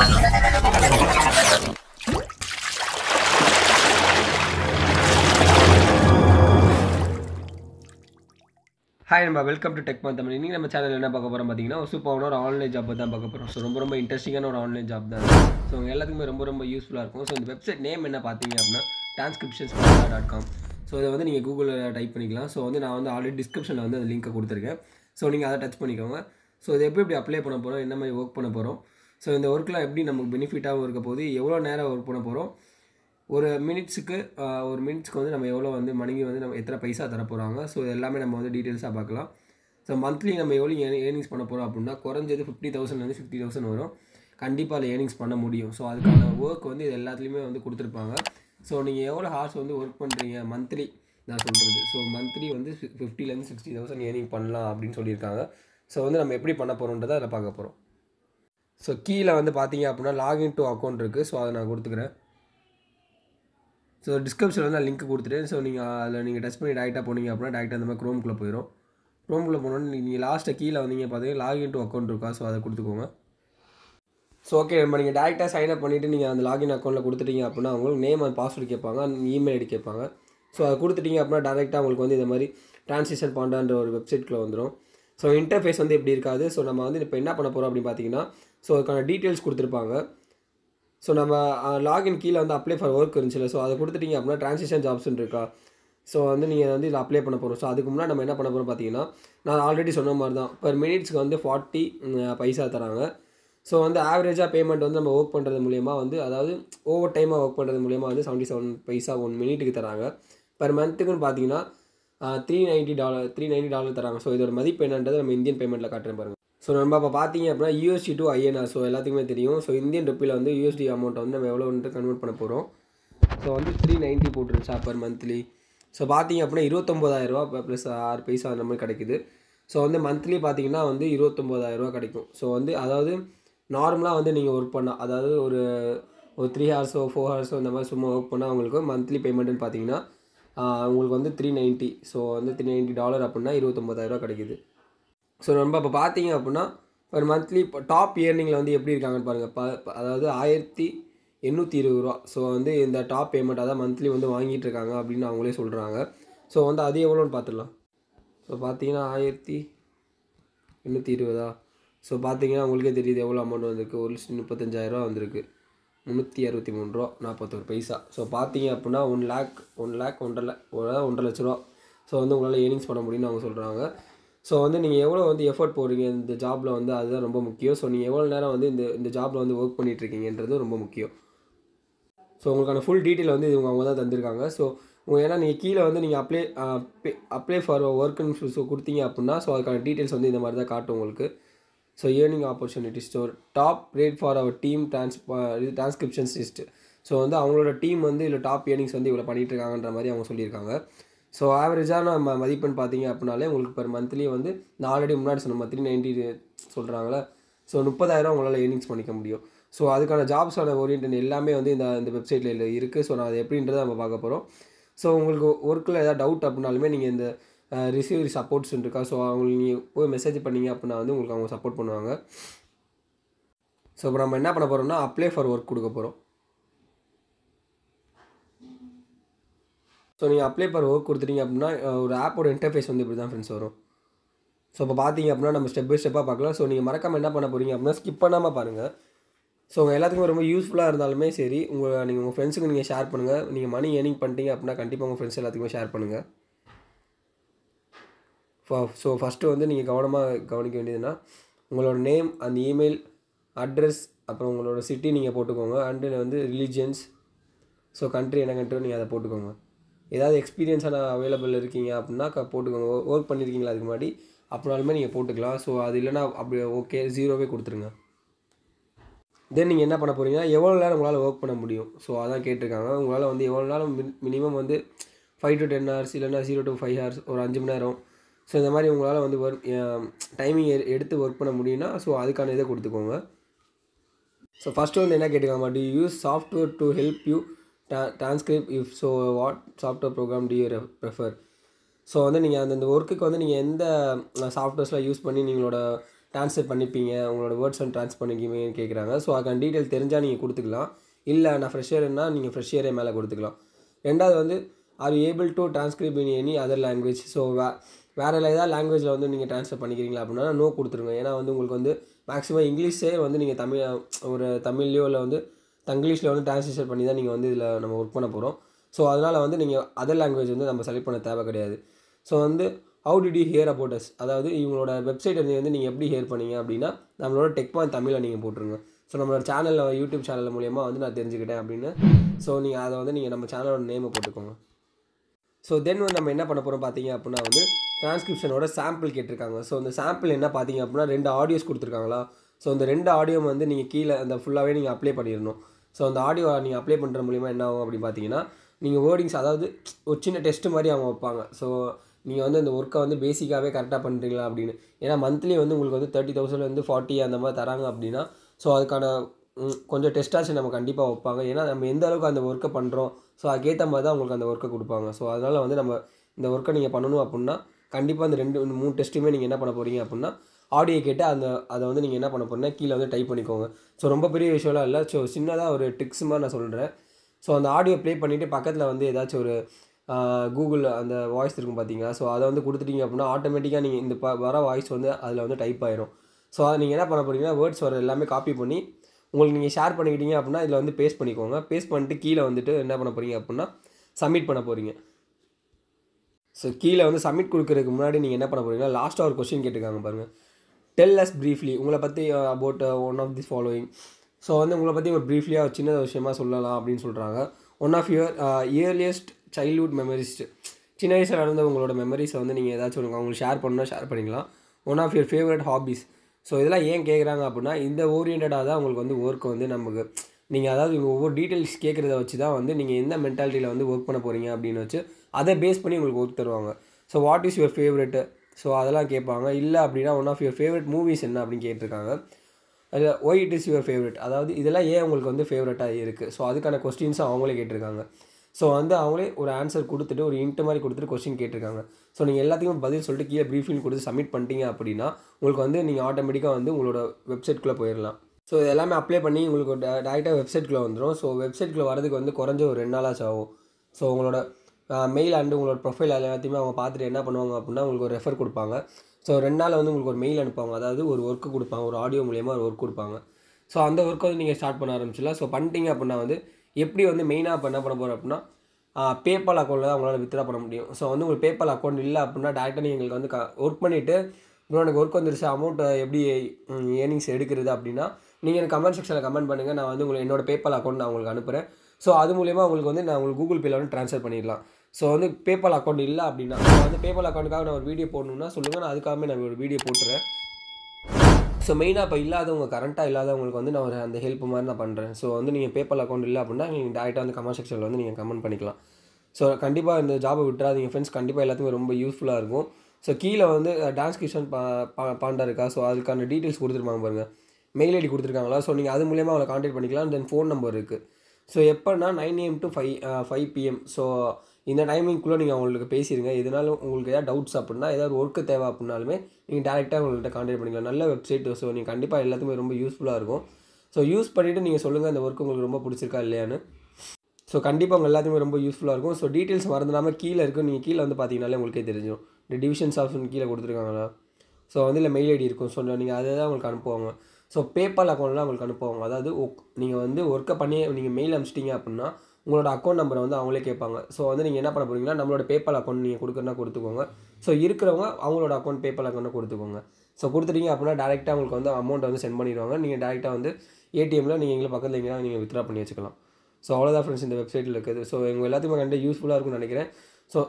hi நம்ம welcome to tech Tamil இன்றைக்கி நம்ம சேனல் என்ன பார்க்க போகிறோம் பார்த்தீங்கன்னா ஒரு சூப்பரான ஒரு ஆன்லைன் ஜாப் தான் பார்க்க போகிறோம் ஸோ ரொம்ப ரொம்ப இன்ட்ரெஸ்டிங்கான ஒரு ஆன்லைன் ஜாப் தான் ஸோ உங்கள் எல்லாத்துக்குமே ரொம்ப ரொம்ப யூஸ்ஃபுல்லாக இருக்கும் ஸோ இந்த வெப்சைட் நேம் என்ன பார்த்தீங்க அப்படின்னா டிரான்ஸ்கிரிப்ஷன்ஸ் டாட் காம் ஸோ இதை வந்து நீங்கள் கூகுளில் டைப் பண்ணிக்கலாம் ஸோ வந்து நான் வந்து ஆல்ரெடி டிஸ்கிரிப்ஷனில் வந்து அந்த லிங்க்கை கொடுத்துருக்கேன் ஸோ நீங்கள் அதை டச் பண்ணிக்கோங்க ஸோ இது எப்படி எப்படி அப்ளை பண்ண போகிறோம் என்ன மாதிரி ஒர்க் பண்ண போகிறோம் ஸோ இந்த ஒர்க்கெலாம் எப்படி நமக்கு பெனிஃபிட்டாகவும் இருக்க போகுது எவ்வளோ நேரம் ஒர்க் பண்ண போகிறோம் ஒரு மினிட்ஸுக்கு ஒரு மினிட்ஸ்க்கு வந்து நம்ம எவ்வளோ வந்து மணிக்கு வந்து நம்ம எத்தனை பைசா தர போகிறாங்க ஸோ எல்லாமே நம்ம வந்து டீட்டெயில்ஸாக பார்க்கலாம் ஸோ மந்த்லி நம்ம எவ்வளோ ஏர்னிங்ஸ் பண்ண போகிறோம் அப்படின்னா குறைஞ்சது ஃபிஃப்டி தௌசண்ட்லேருந்து ஃபிஃப்டி தௌசண்ட் வரும் கண்டிப்பாக அதில் ஏர்னிங்ஸ் பண்ண முடியும் ஸோ அதுக்கான ஒர்க் வந்து இது எல்லாத்துலேயுமே வந்து கொடுத்துருப்பாங்க ஸோ நீங்கள் எவ்வளோ ஹார்ஸ் வந்து ஒர்க் பண்ணுறீங்க மந்த்லி நான் சொல்கிறது ஸோ மந்த்லி வந்து ஃபிஃப்டிலேருந்து சிக்ஸ்டி தௌசண்ட் ஏர்னிங் பண்ணலாம் அப்படின்னு சொல்லியிருக்காங்க ஸோ வந்து நம்ம எப்படி பண்ண போகிறோன்றதை அதை பார்க்க போகிறோம் ஸோ கீழே வந்து பார்த்தீங்க அப்படின்னா லாகின் டு அக்கௌண்ட் இருக்குது ஸோ அதை நான் கொடுத்துக்கிறேன் ஸோ டிஸ்கிரிப்ஷனில் வந்து நான் லிங்க் கொடுத்துட்டேன் ஸோ நீங்கள் அதில் நீங்கள் டெஸ்ட் பண்ணி டேரெக்டாக போனீங்க அப்படின்னா டேரெக்டாக அந்த மாதிரி க்ரோம்குள்ளே போயிடும் க்ரோம்குள்ளே போனோன்னு நீங்கள் லாஸ்ட்டை கீழே வந்தீங்க பார்த்தீங்கன்னா லாகின் டு அக்கௌண்ட் இருக்கா ஸோ அதை கொடுத்துக்கோங்க ஸோ ஓகே நம்ம நீங்கள் டேரெக்டாக சைன் அப் பண்ணிவிட்டு நீங்கள் அந்த லாகின் அக்கௌண்ட்டில் கொடுத்துட்டீங்க அப்படின்னா அவங்களுக்கு நேம் அந்த பாஸ்வேர்டு கேட்பாங்க இமெயில் ஐடி கேட்பாங்க ஸோ அதை கொடுத்துட்டீங்க அப்படின்னா டேரெக்டாக அவங்களுக்கு வந்து இந்த மாதிரி டிரான்சிஷன் பண்ணுறான்ற ஒரு வெப்சைட்டில் வந்துடும் ஸோ இன்டர்ஃபேஸ் வந்து எப்படி இருக்காது ஸோ நம்ம வந்து இப்போ என்ன பண்ண போகிறோம் அப்படின்னு பார்த்தீங்கன்னா ஸோ அதுக்கான டீட்டெயில்ஸ் கொடுத்துருப்பாங்க ஸோ நம்ம லாகின் கீழே வந்து அப்ளை ஃபார் ஒர்க் இருந்துச்சுல்ல ஸோ அதை கொடுத்துட்டிங்க அப்படின்னா டிரான்சிஷன் ஜாப்ஸ்னு இருக்கா ஸோ வந்து நீங்கள் வந்து இதில் அப்ளை பண்ண போகிறோம் ஸோ அதுக்கு முன்னாடி நம்ம என்ன பண்ண போகிறோம் பார்த்தீங்கன்னா நான் ஆல்ரெடி சொன்ன மாதிரி தான் பர் மினிட்ஸ்க்கு வந்து ஃபார்ட்டி பைசா தராங்க ஸோ வந்து ஆவரேஜாக பேமெண்ட் வந்து நம்ம ஒர்க் பண்ணுறது மூலியமாக வந்து அதாவது ஓவர் டைமாக ஒர்க் பண்ணுறது மூலியமாக வந்து செவன்ட்டி செவன் பைசா ஒன் மினிட்டுக்கு தராங்க பர் மந்த்துக்குன்னு பார்த்தீங்கன்னா three ninety dollar three ninety dollar தராங்க ஸோ இதோட மதிப்பு என்னன்றது நம்ம இந்தியன் பேமெண்ட்டில் காட்டுறேன் பாருங்கள் ஸோ நம்ம இப்போ பார்த்தீங்க அப்படின்னா யூஎஸ்டி டு ஐஎன்ஆர் ஸோ எல்லாத்துக்குமே தெரியும் ஸோ இந்தியன் ருப்பியில் வந்து யூஎஸ்டி அமௌண்ட்டை வந்து நம்ம எவ்வளோ வந்துட்டு கன்வெர்ட் பண்ண போகிறோம் ஸோ வந்து த்ரீ நைன்ட்டி போட்டுருச்சா பர் மந்த்லி ஸோ பார்த்தீங்க அப்படின்னா இருபத்தொம்போதாயிரரூவா ப்ளஸ் ஆறு பைசா அந்த மாதிரி கிடைக்குது ஸோ வந்து மந்த்லி பார்த்தீங்கன்னா வந்து இருபத்தொம்போதாயிரரூவா கிடைக்கும் ஸோ வந்து அதாவது நார்மலாக வந்து நீங்கள் ஒர்க் பண்ணால் அதாவது ஒரு ஒரு த்ரீ ஹவர்ஸோ ஃபோர் ஹவர்ஸோ இந்த மாதிரி சும்மா ஒர்க் பண்ணால் உங்களுக்கு மந்த்லி பேமெண்ட்டுன்னு பார்த்தீங்கன்னா உங்களுக்கு வந்து த்ரீ நைன்ட்டி ஸோ வந்து த்ரீ நைன்ட்டி டாலர் அப்படின்னா இருபத்தொம்போதாயிரரூவா கிடைக்குது ஸோ ரொம்ப இப்போ பார்த்தீங்க அப்படின்னா ஒரு மந்த்லி இப்போ டாப் இயர்னிங்கில் வந்து எப்படி இருக்காங்கன்னு பாருங்கள் ப அதாவது ஆயிரத்தி எண்ணூற்றி இருபது ரூபா ஸோ வந்து இந்த டாப் பேமெண்ட் அதான் மந்த்லி வந்து வாங்கிட்டு இருக்காங்க அப்படின்னு அவங்களே சொல்கிறாங்க ஸோ வந்து அது எவ்வளோன்னு பார்த்துடலாம் ஸோ பார்த்தீங்கன்னா ஆயிரத்தி எண்ணூற்றி இருபதா ஸோ பார்த்தீங்கன்னா உங்களுக்கே தெரியுது எவ்வளோ அமௌண்ட் வந்திருக்கு ஒரு லட்சத்தி முப்பத்தஞ்சாயிரரூவா வந்திருக்கு முந்நூற்றி அறுபத்தி மூணு ரூபா நாற்பத்தொரு பைசா ஸோ பார்த்தீங்க அப்படின்னா ஒன் லேக் ஒன் லேக் ஒன்றரை ஒன்றரை லட்ச ரூபா ஸோ வந்து உங்களால் ஏர்னிங்ஸ் பண்ண முடியும்னு அவங்க சொல்கிறாங்க ஸோ வந்து நீங்கள் எவ்வளோ வந்து எஃபர்ட் போடுறீங்க இந்த ஜாபில் வந்து அதுதான் ரொம்ப முக்கியம் ஸோ நீங்கள் எவ்வளோ நேரம் வந்து இந்த இந்த ஜாபில் வந்து ஒர்க் பண்ணிகிட்ருக்கீங்கன்றது ரொம்ப முக்கியம் ஸோ உங்களுக்கான ஃபுல் டீட்டெயில் வந்து இவங்க அவங்க தான் தந்திருக்காங்க ஸோ உங்கள் ஏன்னா நீங்கள் கீழே வந்து நீங்கள் அப்ளை அப்ளை ஃபார் ஒர்க்குன்னு ஸோ கொடுத்தீங்க அப்படின்னா ஸோ அதுக்கான டீட்டெயில்ஸ் வந்து இந்த மாதிரி தான் காட்டும் உங்களுக்கு so earning opportunity store top rate for our team trans இது டிரான்ஸ்கிரிப்ஷன்ஸ் லிஸ்ட்டு ஸோ வந்து அவங்களோட டீம் வந்து இல்லை டாப் ஏர்னிங்ஸ் வந்து இவ்வளோ பண்ணிகிட்ருக்காங்கன்ற மாதிரி அவங்க சொல்லியிருக்காங்க ஸோ ஆவரேஜான ம மதிப்பெண் பார்த்தீங்க அப்படின்னாலே உங்களுக்கு பர் மந்த்லி வந்து நான் ஆல்ரெடி முன்னாடி சொன்ன மாதிரி நைன்டி சொல்கிறாங்களே ஸோ முப்பதாயிரம் உங்களால் ஏர்னிங்ஸ் பண்ணிக்க முடியும் ஸோ அதுக்கான ஜாப்ஸான ஓரியன்ட் எல்லாமே வந்து இந்த இந்த வெப்சைட்டில் இருக்குது ஸோ நான் அது எப்படின்றத நம்ம பார்க்க போகிறோம் ஸோ உங்களுக்கு ஒர்க்கில் ஏதாவது டவுட் அப்படின்னாலுமே நீங்கள் இந்த ரிசீவரி சப்போர்ட்ஸ் இருக்கா ஸோ அவங்களுக்கு நீங்கள் போய் மெசேஜ் பண்ணிங்க அப்படின்னா வந்து உங்களுக்கு அவங்க சப்போர்ட் பண்ணுவாங்க ஸோ இப்போ நம்ம என்ன பண்ண போகிறோம்னா அப்ளை ஃபார் ஒர்க் கொடுக்க போகிறோம் ஸோ நீங்கள் அப்ளை பண்ண ஒர்க் கொடுத்துட்டீங்க அப்படின்னா ஒரு ஆப்போட இன்டர்ஃபேஸ் வந்து இப்படி தான் ஃப்ரெண்ட்ஸ் வரும் ஸோ இப்போ பார்த்தீங்க அப்படின்னா நம்ம ஸ்டெப் பை ஸ்டெப்பாக பார்க்கலாம் ஸோ நீங்கள் மறக்காமல் என்ன பண்ண போகிறீங்க அப்படின்னா ஸ்கிப் பண்ணாமல் பாருங்கள் ஸோ உங்கள் எல்லாத்துக்கும் ரொம்ப யூஸ்ஃபுல்லாக இருந்தாலுமே சரி உங்கள் நீங்கள் உங்கள் ஃப்ரெண்ட்ஸுக்கு நீங்கள் ஷேர் பண்ணுங்கள் நீங்கள் மணி ஏர்னிங் பண்ணிட்டீங்க அப்படின்னா கண்டிப்பாக உங்கள் ஃப்ரெண்ட்ஸ் எல்லாத்துக்குமே ஷேர் பண்ணுங்கள் ஸோ ஃபஸ்ட்டு வந்து நீங்கள் கவனமாக கவனிக்க வேண்டியதுன்னா உங்களோட நேம் அந்த இமெயில் அட்ரஸ் அப்புறம் உங்களோட சிட்டி நீங்கள் போட்டுக்கோங்க அண்டு வந்து ரிலீஜியன்ஸ் ஸோ கண்ட்ரி என்ன கண்ட்ரியோ நீங்கள் அதை போட்டுக்கோங்க ஏதாவது எக்ஸ்பீரியன்ஸான அவைலபிள் இருக்கீங்க அப்படின்னா க போட்டுக்கோங்க ஒர்க் பண்ணியிருக்கீங்களா அதுக்கு முன்னாடி அப்படினாலுமே நீங்கள் போட்டுக்கலாம் ஸோ அது இல்லைனா அப்படி ஓகே ஜீரோவே கொடுத்துருங்க தென் நீங்கள் என்ன பண்ண போகிறீங்கன்னா எவ்வளோ நேரம் உங்களால் ஒர்க் பண்ண முடியும் ஸோ அதான் கேட்டிருக்காங்க உங்களால் வந்து எவ்வளோ நேரம் மினிமம் வந்து ஃபைவ் டு டென் ஹவர்ஸ் இல்லைனா ஜீரோ டு ஃபைவ் ஹவர்ஸ் ஒரு அஞ்சு மணி நேரம் ஸோ இந்த மாதிரி உங்களால் வந்து ஒர்க் டைமிங் எடுத்து ஒர்க் பண்ண முடியும்னா ஸோ அதுக்கான இதை கொடுத்துக்கோங்க ஸோ ஃபஸ்ட்டு வந்து என்ன கேட்டுக்காங்க did use software to help you transcript if so what software program did you prefer so வந்து நீங்கள் அந்தந்த ஒர்க்குக்கு வந்து நீங்கள் எந்த சாஃப்ட்வேர்ஸ்லாம் யூஸ் பண்ணி நீங்களோட ட்ரான்ஸ்லேட் பண்ணிப்பீங்க உங்களோட வேர்ட்ஸ் அண்ட் ட்ரான்ஸ் பண்ணிக்குவீங்கன்னு கேட்குறாங்க ஸோ அதுக்கான டீட்டெயில் தெரிஞ்சால் நீங்கள் கொடுத்துக்கலாம் இல்லை நான் ஃப்ரெஷ்ஷர்னா நீங்கள் ஃப்ரெஷ் மேலே கொடுத்துக்கலாம் ரெண்டாவது வந்து are able to transcribe in any other language so வே வேறு ஏதாவது லாங்குவேஜில் வந்து நீங்கள் ட்ரான்ஸ்ஃபர் பண்ணிக்கிறீங்களா அப்படின்னா நோ கொடுத்துருங்க ஏன்னா வந்து உங்களுக்கு வந்து மேக்ஸிமம் இங்கிலீஷே வந்து நீங்கள் தமிழ் ஒரு தமிழ்லேயோ இல்லை வந்து தங்கிலீஷில் வந்து டிரான்ஸ்லேஷன் பண்ணி தான் நீங்கள் வந்து இதில் நம்ம ஒர்க் பண்ண போகிறோம் ஸோ அதனால் வந்து நீங்கள் அதர் லாங்குவேஜ் வந்து நம்ம செலக்ட் பண்ண தேவை கிடையாது ஸோ வந்து how did you hear about us அதாவது இவங்களோட வெப்சைட் வந்து நீங்கள் எப்படி ஹியர் பண்ணீங்க அப்படின்னா நம்மளோட டெக் பாயிண்ட் தமிழில் நீங்கள் போட்டுருங்க ஸோ நம்மளோட சேனலில் யூடியூப் சேனல் மூலியமாக வந்து நான் தெரிஞ்சுக்கிட்டேன் அப்படின்னு ஸோ நீங்கள் அதை வந்து நீங்கள் நம்ம சேனலோட நேமை போட்டுக்கோங்க ஸோ தென் வந்து நம்ம என்ன பண்ண போகிறோம் பார்த்தீங்க அப்படின்னா வந்து டிரான்ஸ்கிரிப்ஷனோட சாம்பிள் கேட்டிருக்காங்க ஸோ அந்த சாம்பிள் என்ன பார்த்தீங்க அப்படின்னா ரெண்டு ஆடியோஸ் கொடுத்துருக்காங்களா ஸோ இந்த ரெண்டு ஆடியோ வந்து நீங்கள் கீழே அந்த ஃபுல்லாகவே நீங்கள் அப்ளை பண்ணிடணும் ஸோ அந்த ஆடியோ நீங்கள் அப்ளை பண்ணுற மூலிமா என்ன ஆகும் அப்படின்னு பார்த்தீங்கன்னா நீங்கள் வேர்டிங்ஸ் அதாவது ஒரு சின்ன டெஸ்ட்டு மாதிரி அவங்க வைப்பாங்க ஸோ நீங்கள் வந்து அந்த ஒர்க்கை வந்து பேசிக்காகவே கரெக்டாக பண்ணுறீங்களா அப்படின்னு ஏன்னா மந்த்லி வந்து உங்களுக்கு வந்து தேர்ட்டி தௌசண்ட்லேருந்து ஃபார்ட்டி அந்த மாதிரி தராங்க அப்படின்னா ஸோ அதுக்கான கொஞ்சம் டெஸ்ட்டாச்சு நம்ம கண்டிப்பாக வைப்பாங்க ஏன்னா நம்ம எந்த அளவுக்கு அந்த ஒர்க்கை பண்ணுறோம் ஸோ அதுக்கேற்ற மாதிரி தான் உங்களுக்கு அந்த ஒர்க்கை கொடுப்பாங்க ஸோ அதனால் வந்து நம்ம இந்த ஒர்க்கை நீங்கள் பண்ணணும் அப்படின்னா கண்டிப்பாக அந்த ரெண்டு மூணு டெஸ்ட்டுமே நீங்கள் என்ன பண்ண போகிறீங்க அப்படின்னா ஆடியோ கேட்டு அந்த அதை வந்து நீங்கள் என்ன பண்ண போகிறீங்கன்னா கீழே வந்து டைப் பண்ணிக்கோங்க ஸோ ரொம்ப பெரிய விஷயம்லாம் இல்லை ஸோ சின்னதாக ஒரு டிப்ஸ் மாதிரி நான் சொல்கிறேன் ஸோ அந்த ஆடியோ ப்ளே பண்ணிவிட்டு பக்கத்தில் வந்து ஏதாச்சும் ஒரு கூகுள் அந்த வாய்ஸ் இருக்கும் பார்த்தீங்களா ஸோ அதை வந்து கொடுத்துட்டீங்க அப்படின்னா ஆட்டோமேட்டிக்காக நீங்கள் இந்த ப வர வாய்ஸ் வந்து அதில் வந்து டைப் ஆயிரும் ஸோ அதை நீங்கள் என்ன பண்ண போகிறீங்கன்னா வேர்ட்ஸ் வர எல்லாமே காப்பி பண்ணி உங்களுக்கு நீங்கள் ஷேர் பண்ணிக்கிட்டீங்க அப்படின்னா இதில் வந்து பேஸ்ட் பண்ணிக்கோங்க பேஸ்ட் பண்ணிட்டு கீழே வந்துட்டு என்ன பண்ண போகிறீங்க அப்படின்னா சப்மிட் பண்ண போகிறீங்க ஸோ கீழே வந்து சப்மிட் கொடுக்குறதுக்கு முன்னாடி நீங்கள் என்ன பண்ண போகிறீங்கன்னா லாஸ்ட்டாக ஒரு கொஸ்டின் கேட்டுக்காங்க பாருங்கள் டெல் அஸ் ப்ரீஃப்லி உங்களை பற்றி about one of the following so வந்து உங்களை பற்றி ஒரு ப்ரீஃப்லியாக ஒரு சின்ன விஷயமா சொல்லலாம் அப்படின்னு சொல்கிறாங்க one of your earliest childhood memories சின்ன வயசில் நடந்த உங்களோட மெமரிஸை வந்து நீங்கள் ஏதாச்சும் ஒன்று அவங்களுக்கு ஷேர் பண்ணால் ஷேர் பண்ணிக்கலாம் one of your favourite hobbies so இதெல்லாம் ஏன் கேட்குறாங்க அப்படின்னா இந்த ஓரியன்டாக தான் உங்களுக்கு வந்து ஒர்க் வந்து நமக்கு நீங்கள் அதாவது இவங்க ஒவ்வொரு டீட்டெயில்ஸ் கேட்குறத வச்சு தான் வந்து நீங்கள் எந்த மென்டாலிட்டியில் வந்து ஒர்க் பண்ண போகிறீங்க அப்படின்னு வச்சு அதை பேஸ் பண்ணி உங்களுக்கு ஒர்க் தருவாங்க so what is your favourite so அதெல்லாம் கேட்பாங்க இல்லை அப்படின்னா one of your favourite movies என்ன அப்படின்னு கேட்டிருக்காங்க அதில் why it is your favourite அதாவது இதெல்லாம் ஏன் உங்களுக்கு வந்து ஃபேவரட்டாக இருக்குது ஸோ அதுக்கான கொஸ்டின்ஸும் அவங்களே கேட்டிருக்காங்க ஸோ வந்து அவங்களே ஒரு ஆன்சர் கொடுத்துட்டு ஒரு இன்ட்டு மாதிரி கொடுத்துட்டு கொஸ்டின் கேட்டிருக்காங்க ஸோ நீங்கள் எல்லாத்தையும் பதில் சொல்லிட்டு கீழே ப்ரீஃபிங் கொடுத்து சப்மிட் பண்ணிட்டீங்க அப்படின்னா உங்களுக்கு வந்து நீங்கள் ஆட்டோமேட்டிக்காக வந்து உங்களோட வெப்சைட்குள்ளே போயிடலாம் ஸோ எல்லாமே அப்ளை பண்ணி உங்களுக்கு டேரெக்டாக வெப்சைட்குள்ளே வந்துடும் ஸோ வெப்சைட்குள்ளே வரதுக்கு வந்து குறைஞ்ச ஒரு ரெண்டு நாளாச்சும் ஆகும் ஸோ உங்களோட மெயில் அண்டு உங்களோட ப்ரொஃபைல் எல்லாத்தையுமே அவங்க பார்த்துட்டு என்ன பண்ணுவாங்க அப்படின்னா உங்களுக்கு ஒரு ரெஃபர் கொடுப்பாங்க ஸோ ரெண்டு நாள் வந்து உங்களுக்கு ஒரு மெயில் அனுப்புவாங்க அதாவது ஒரு ஒர்க்கு கொடுப்பாங்க ஒரு ஆடியோ மூலியமாக ஒரு ஒர்க் கொடுப்பாங்க ஸோ அந்த ஒர்க்கை வந்து நீங்கள் ஸ்டார்ட் பண்ண ஆரம்பிச்சிடலாம் ஸோ பண்ணிட்டீங்க அப்படின்னா வந்து எப்படி வந்து மெயினாக இப்போ என்ன பண்ண போகிறோம் அப்படின்னா பேபால் அக்கௌண்ட்டில் தான் உங்களால் வித்ரா பண்ண முடியும் ஸோ வந்து உங்களுக்கு பேபால் அக்கௌண்ட் இல்லை அப்படின்னா டேரெக்டாக நீங்கள் எங்களுக்கு வந்து க ஒர்க் பண்ணிவிட்டு இப்போ எனக்கு ஒர்க் வந்துருச்சு அமௌண்ட்டை எப்படி ஏர்னிங்ஸ் எடுக்கிறது அப்படின்னா நீங்கள் எனக்கு கமெண்ட் செக்ஷனில் கமெண்ட் பண்ணுங்கள் நான் வந்து உங்களுக்கு என்னோடய பேபால் அக்கௌண்ட் நான் உங்களுக்கு அனுப்புகிறேன் ஸோ அது மூலியமாக உங்களுக்கு வந்து நான் உங்களுக்கு கூகுள் பேயில் வந்து ட்ரான்ஸ்ஃபர் பண்ணிடலாம் ஸோ வந்து பேபால் அக்கௌண்ட் இல்லை அப்படின்னா நான் வந்து பேபால் அக்கௌண்ட்டுக்காக நான் ஒரு வீடியோ போடணும்னா சொல்லுங்கள் நான் அதுக்காகவே நான் ஒரு வீடியோ போட்டுறேன் ஸோ மெயினாக இப்போ இல்லாதவங்க கரண்ட்டாக இல்லாதவங்களுக்கு வந்து நான் ஒரு அந்த ஹெல்ப் மாதிரி நான் பண்ணுறேன் ஸோ வந்து நீங்கள் பேபால் அக்கௌண்ட் இல்லை அப்படின்னா நீங்கள் டேரெக்டாக வந்து கமெண்ட் செக்ஷனில் வந்து நீங்கள் கமெண்ட் பண்ணிக்கலாம் ஸோ கண்டிப்பாக இந்த ஜாபை விட்டுறாதீங்க ஃப்ரெண்ட்ஸ் கண்டிப்பாக எல்லாத்துக்கும் ரொம்ப யூஸ்ஃபுல்லாக இருக்கும் ஸோ கீழே வந்து டான்ஸ் கிஷன் பாண்டா இருக்கா ஸோ அதுக்கான டீட்டெயில்ஸ் கொடுத்துருப்பாங்க பாருங்கள் மெயில் ஐடி கொடுத்துருக்காங்களா ஸோ நீங்கள் அது மூலியமாக அவங்களை காண்டாக்ட் பண்ணிக்கலாம் தென் ஃபோன் நம்பர் இருக்குது ஸோ எப்போனா nine AM to five five PM so இந்த டைமிங்குள்ளே நீங்கள் அவங்களுக்கு பேசிடுங்க எதனாலும் உங்களுக்கு ஏதாவது டவுட்ஸ் அப்படின்னா ஏதாவது ஒர்க்கு தேவை அப்படின்னாலுமே நீங்கள் டேரெக்டாக அவங்கள்ட்ட கான்டாக்ட் பண்ணிக்கலாம் நல்ல வெப்சைட் ஸோ நீங்கள் கண்டிப்பாக எல்லாத்துக்குமே ரொம்ப யூஸ்ஃபுல்லாக இருக்கும் ஸோ யூஸ் பண்ணிவிட்டு நீங்கள் சொல்லுங்கள் அந்த ஒர்க் உங்களுக்கு ரொம்ப பிடிச்சிருக்கா இல்லையான்னு ஸோ கண்டிப்பாக அவங்க எல்லாத்துக்குமே ரொம்ப யூஸ்ஃபுல்லாக இருக்கும் ஸோ டீட்டெயில்ஸ் மறந்துடாமல் கீழே இருக்கும் நீங்கள் கீழே வந்து பார்த்தீங்கனாலே உங்களுக்கே தெரிஞ்சிடும் இந்த டிவிஷன்ஸ் ஆப்ஷன் கீழே கொடுத்துருக்காங்களா ஸோ வந்து இல்லை மெயில் ஐடி இருக்கும் ஸோ நீங்கள் அதை தான் உங்களுக்கு அனுப்புவாங்க ஸோ பேபால் அக்கௌண்ட்லாம் உங்களுக்கு அனுப்புவாங்க அதாவது ஒக் நீங்கள் வந்து ஒர்க்கை பண்ணி நீங்கள் மெயில் அனுப்பிச்சிட்டிங்க அப்படின்னா உங்களோட அக்கௌண்ட் நம்பரை வந்து அவங்களே கேட்பாங்க ஸோ வந்து நீங்கள் என்ன பண்ண போகிறீங்களா நம்மளோட பேபால் அக்கௌண்ட் நீங்கள் கொடுக்குறனா கொடுத்துக்கோங்க ஸோ இருக்கிறவங்க அவங்களோட அக்கௌண்ட் பேபால் அக்கௌண்ட்டை கொடுத்துக்கோங்க ஸோ கொடுத்துட்டீங்க அப்படின்னா டேரெக்டாக உங்களுக்கு வந்து அமௌண்ட் வந்து சென்ட் பண்ணிடுவாங்க நீங்கள் டேரெக்டாக வந்து ஏடிஎம்மில் நீங்கள் எங்களை பக்கத்தில் எங்கே நீங்கள் வித்ரா பண்ணி வச்சுக்கலாம் ஸோ அவ்வளோதான் ஃப்ரெண்ட்ஸ் இந்த வெப்சைட்டில் இருக்குது ஸோ எங்கள் எல்லாத்துக்குமே கண்டிப்பாக யூஸ்ஃபுல்லாக இருக்கும்னு நினைக்கிறேன் ஸோ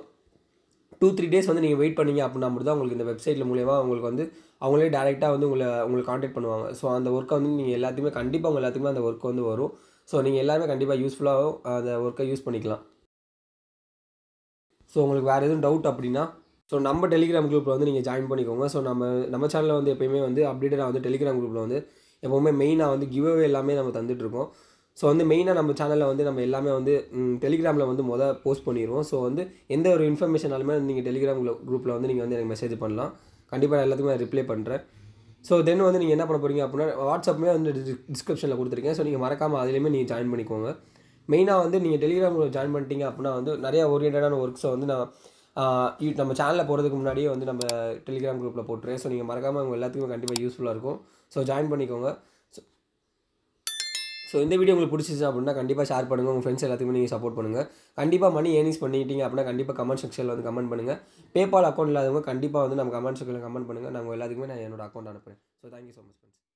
டூ த்ரீ டேஸ் வந்து நீங்கள் வெயிட் பண்ணீங்க அப்படின்னா மட்டும் தான் உங்களுக்கு இந்த வெப்சைட்டில் மூலியமாக உங்களுக்கு வந்து அவங்களே டேரெக்டாக வந்து உங்களை உங்களுக்கு காண்டாக்ட் பண்ணுவாங்க ஸோ அந்த ஒர்க்கை வந்து நீங்கள் எல்லாத்துக்குமே கண்டிப்பாக உங்கள் எல்லாத்துக்குமே அந்த ஒர்க் வந்து வரும் ஸோ நீங்கள் எல்லாருமே கண்டிப்பாக யூஸ்ஃபுல்லாகவும் அந்த ஒர்க்கை யூஸ் பண்ணிக்கலாம் ஸோ உங்களுக்கு வேறு எதுவும் டவுட் அப்படின்னா ஸோ நம்ம டெலிகிராம் குரூப்பில் வந்து நீங்கள் ஜாயின் பண்ணிக்கோங்க ஸோ நம்ம நம்ம சேனலில் வந்து எப்போயுமே வந்து அப்டேட்டடாக வந்து டெலிகிராம் குரூப்பில் வந்து எப்போவுமே மெயினாக வந்து கிவ் அவே எல்லாமே நம்ம தந்துட்டுருக்கோம் ஸோ வந்து மெயினாக நம்ம சேனலில் வந்து நம்ம எல்லாமே வந்து டெலிகிராமில் வந்து மொதல் போஸ்ட் பண்ணிடுவோம் ஸோ வந்து எந்த ஒரு இன்ஃபர்மேஷனாலுமே நீங்கள் டெலிகிராம் குரூப்பில் வந்து நீங்கள் வந்து எனக்கு மெசேஜ் பண்ணலாம் கண்டிப்பாக நான் எல்லாத்துக்குமே ரிப்ளை பண்ணுறேன் ஸோ தென் வந்து நீங்கள் என்ன பண்ண போகிறீங்க அப்படின்னா வாட்ஸ்அப்புமே வந்து டிஸ்கிரிப்ஷனில் கொடுத்துருக்கேன் ஸோ நீங்கள் மறக்காமல் அதிலேயுமே நீங்கள் ஜாயின் பண்ணிக்கோங்க மெயினாக வந்து நீங்கள் டெலிகிராமில் ஜாயின் பண்ணிட்டீங்க அப்படின்னா வந்து நிறையா ஓரியன்டான ஒர்க்ஸை வந்து நான் நம்ம சேனலில் போகிறதுக்கு முன்னாடியே வந்து நம்ம டெலிகிராம் குரூப்பில் போட்டுறேன் ஸோ நீங்கள் மறக்காமல் உங்கள் எல்லாத்துக்குமே கண்டிப்பாக யூஸ்ஃபுல்லாக இருக்கும் ஸோ ஜாயின் பண்ணிக்கோங்க ஸோ இந்த வீடியோ உங்களுக்கு பிடிச்சிச்சு அப்படின்னா கண்டிப்பாக ஷேர் பண்ணுங்கள் உங்கள் ஃப்ரெண்ட்ஸ் எல்லாத்துக்குமே நீங்கள் சப்போர்ட் பண்ணுங்கள் கண்டிப்பாக மணி ஏர்னிங்ஸ் பண்ணிட்டீங்க அப்படின்னா கண்டிப்பாக கமெண்ட் செக்ஷனில் வந்து கமெண்ட் பண்ணுங்கள் பேபால் அக்கௌண்ட் இல்லாதவங்க கண்டிப்பாக வந்து நம்ம கமெண்ட் செக்ஷனில் கமெண்ட் பண்ணுங்கள் நாங்கள் எல்லாத்துக்குமே நான் என்னோட அக்கௌண்ட் அனுப்புகிறேன் so thank you so much friends